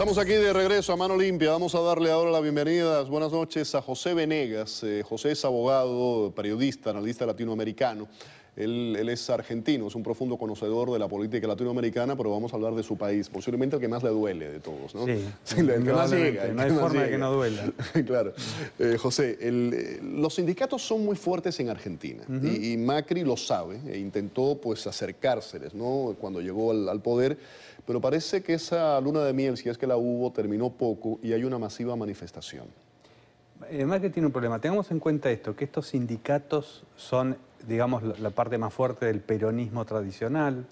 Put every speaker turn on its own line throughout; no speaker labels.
Estamos aquí de regreso a mano limpia. Vamos a darle ahora la bienvenida, buenas noches, a José Venegas. Eh, José es abogado, periodista, analista latinoamericano. Él, es argentino, es un profundo conocedor de la política latinoamericana, pero vamos a hablar de su país, posiblemente el que más le duele de todos, ¿no? Sí, no hay forma de que no duela. claro. Eh, José, eh, los sindicatos son muy fuertes en Argentina y, Macri lo sabe e intentó pues acercárseles, ¿no? Cuando llegó al poder, pero parece que esa luna de miel, si es que la hubo, terminó poco y hay una masiva manifestación
que tiene un problema. Tengamos en cuenta esto, que estos sindicatos son, digamos, la parte más fuerte del peronismo tradicional.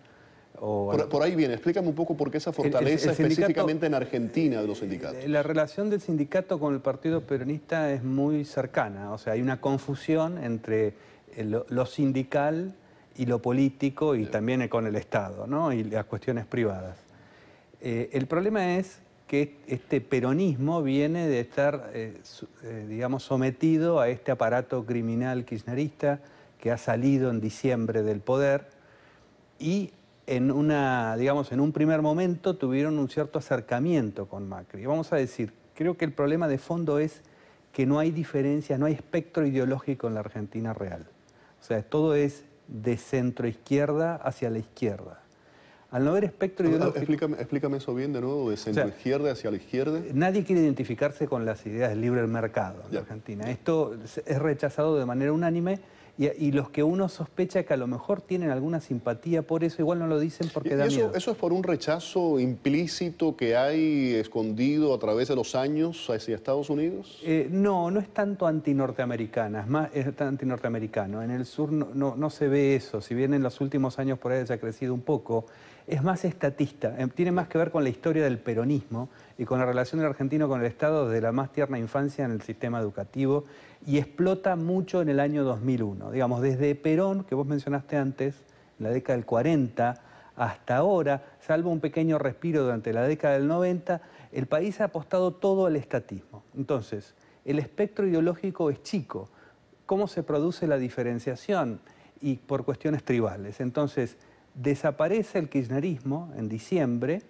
Por,
ahí viene, explícame un poco por qué esa fortaleza específicamente en Argentina de los
sindicatos. La relación del sindicato con el Partido Peronista es muy cercana, o sea, hay una confusión entre eh, lo, sindical y lo político y también con el Estado, ¿no? Y las cuestiones privadas. Eh, el problema es que este peronismo viene de estar, eh, eh, digamos, sometido a este aparato criminal kirchnerista que ha salido en diciembre del poder y en una, digamos, en un primer momento tuvieron un cierto acercamiento con Macri. Vamos a decir, creo que el problema de fondo es que no hay diferencia, no hay espectro ideológico en la Argentina real. O sea, todo es de centro izquierda hacia la izquierda al no haber espectro no, ah, ideológico... Explícame, eso bien de nuevo, de centro-izquierda hacia la izquierda. Nadie quiere identificarse con las ideas del libre mercado en Argentina. Esto es rechazado de manera unánime y, los que uno sospecha que a lo mejor tienen alguna simpatía por eso, igual no lo dicen porque da eso, miedo.
Eso es por un rechazo implícito que hay escondido a través de los años hacia Estados Unidos.
Eh, no, no es tanto antinorteamericana, es más es antinorteamericano. En el sur no se ve eso, si bien en los últimos años por ahí se ha crecido un poco es más estatista, em, tiene más que ver con la historia del peronismo y con la relación del argentino con el Estado desde la más tierna infancia en el sistema educativo y explota mucho en el año 2001. Digamos, desde Perón, que vos mencionaste antes, en la década del 40, hasta ahora, salvo un pequeño respiro durante la década del 90, el país ha apostado todo al estatismo. Entonces, el espectro ideológico es chico. ¿Cómo se produce la diferenciación? Y por cuestiones tribales. Entonces, desaparece el kirchnerismo en diciembre,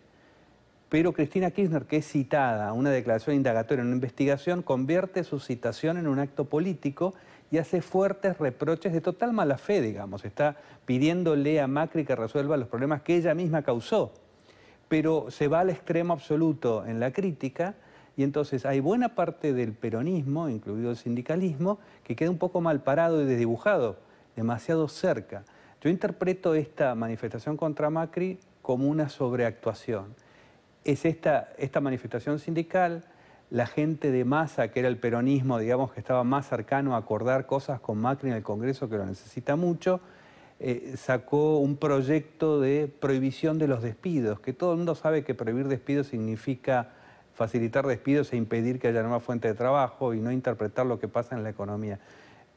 pero Cristina Kirchner, que es citada a una declaración indagatoria en una investigación, convierte su citación en un acto político y hace fuertes reproches de total mala fe, digamos. Está pidiéndole a Macri que resuelva los problemas que ella misma causó. Pero se va al extremo absoluto en la crítica y entonces hay buena parte del peronismo, incluido el sindicalismo, que queda un poco mal parado y desdibujado, demasiado cerca. Yo interpreto esta manifestación contra Macri como una sobreactuación es esta, esta manifestación sindical, la gente de masa, que era el peronismo, digamos, que estaba más cercano a acordar cosas con Macri en el Congreso, que lo necesita mucho, eh, sacó un proyecto de prohibición de los despidos, que todo el mundo sabe que prohibir despidos significa facilitar despidos e impedir que haya nueva fuente de trabajo y no interpretar lo que pasa en la economía.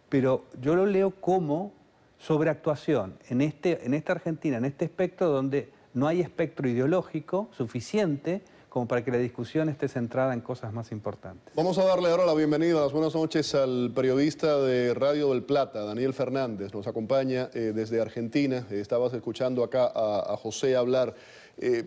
Pero yo lo leo como sobreactuación en, este, en esta Argentina, en este espectro donde no hay espectro ideológico suficiente como para que la discusión esté centrada en cosas más importantes.
Vamos a darle ahora la bienvenida, las buenas noches al periodista de Radio del Plata, Daniel Fernández. Nos acompaña eh, desde Argentina. estabas escuchando acá a, José hablar. Eh,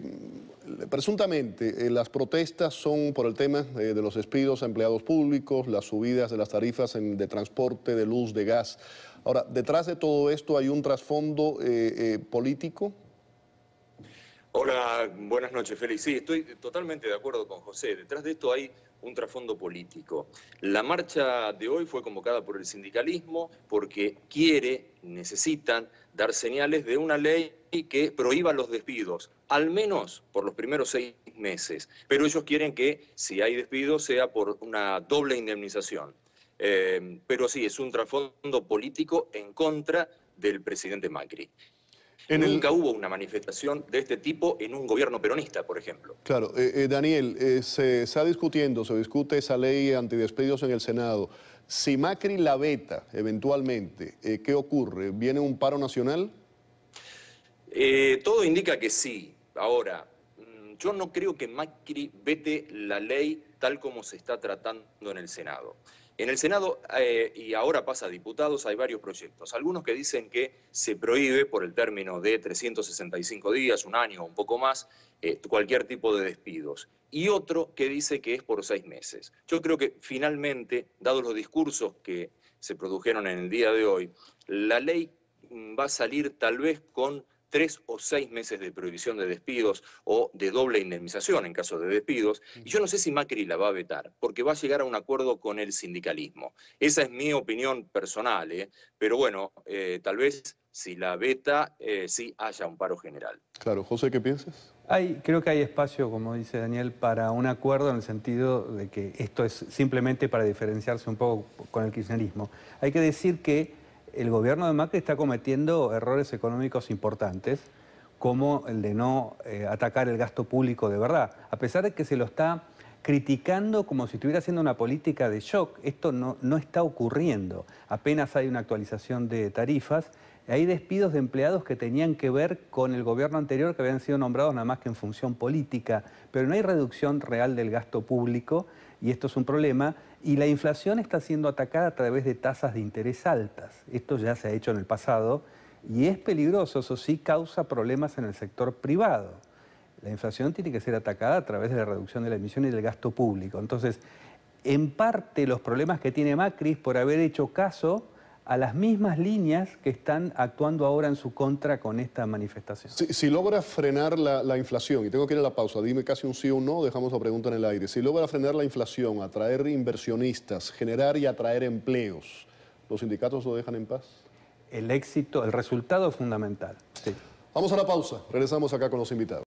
presuntamente, eh, las protestas son por el tema de los despidos a empleados públicos, las subidas de las tarifas de transporte, de luz, de gas. Ahora, detrás de todo esto hay un trasfondo político
Hola, buenas noches, Félix. Sí, estoy totalmente de acuerdo con José. Detrás de esto hay un trasfondo político. La marcha de hoy fue convocada por el sindicalismo porque quiere, necesitan dar señales de una ley que prohíba los despidos, al menos por los primeros seis meses. Pero ellos quieren que, si hay despidos, sea por una doble indemnización. Eh, pero sí, es un trasfondo político en contra del presidente Macri. Nunca hubo una manifestación de este tipo en un gobierno peronista, por ejemplo.
Claro, eh, eh, Daniel, eh, se está discutiendo, se discute esa ley despedidos en el Senado. Si Macri la veta eventualmente, ¿qué ocurre? ¿Viene un paro nacional?
todo indica que sí. Ahora, mm, yo no creo que Macri vete la ley tal como se está tratando en el Senado. En el Senado, eh, y ahora pasa a diputados, hay varios proyectos. Algunos que dicen que se prohíbe por el término de 365 días, un año o un poco más, eh, cualquier tipo de despidos. Y otro que dice que es por seis meses. Yo creo que finalmente, dados los discursos que se produjeron en el día de hoy, la ley mm, va a salir tal vez con tres o seis meses de prohibición de despidos o de doble indemnización en caso de despidos. Y yo no sé si Macri la va a vetar, porque va a llegar a un acuerdo con el sindicalismo. Esa es mi opinión personal, ¿eh? pero bueno, eh, tal vez si la veta, eh, sí haya un paro general.
Claro, José, ¿qué piensas? creo que hay espacio, como dice Daniel, para un acuerdo en el sentido de que esto es simplemente para diferenciarse un poco con el kirchnerismo. Hay que decir que el gobierno de Macri está cometiendo errores económicos importantes, como el de no eh, atacar el gasto público de verdad, a pesar de que se lo está criticando como si estuviera haciendo una política de shock. Esto no, no está ocurriendo. Apenas hay una actualización de tarifas. Hay despidos de empleados que tenían que ver con el gobierno anterior, que habían sido nombrados nada más que en función política, pero no hay reducción real del gasto público y esto es un problema. Y la inflación está siendo atacada a través de tasas de interés altas. Esto ya se ha hecho en el pasado y es peligroso, eso sí causa problemas en el sector privado. La inflación tiene que ser atacada a través de la reducción de la emisión y del gasto público. Entonces, en parte los problemas que tiene Macri por haber hecho caso a las mismas líneas que están actuando ahora en su contra con esta manifestación.
Si, logra frenar la, inflación, y tengo que ir a la pausa, dime casi un sí o un no, dejamos la pregunta en el aire. Si logra frenar la inflación, atraer inversionistas, generar y atraer empleos, ¿los sindicatos lo dejan en paz? El éxito, el resultado es fundamental. Sí. Vamos a la pausa, regresamos acá con los invitados.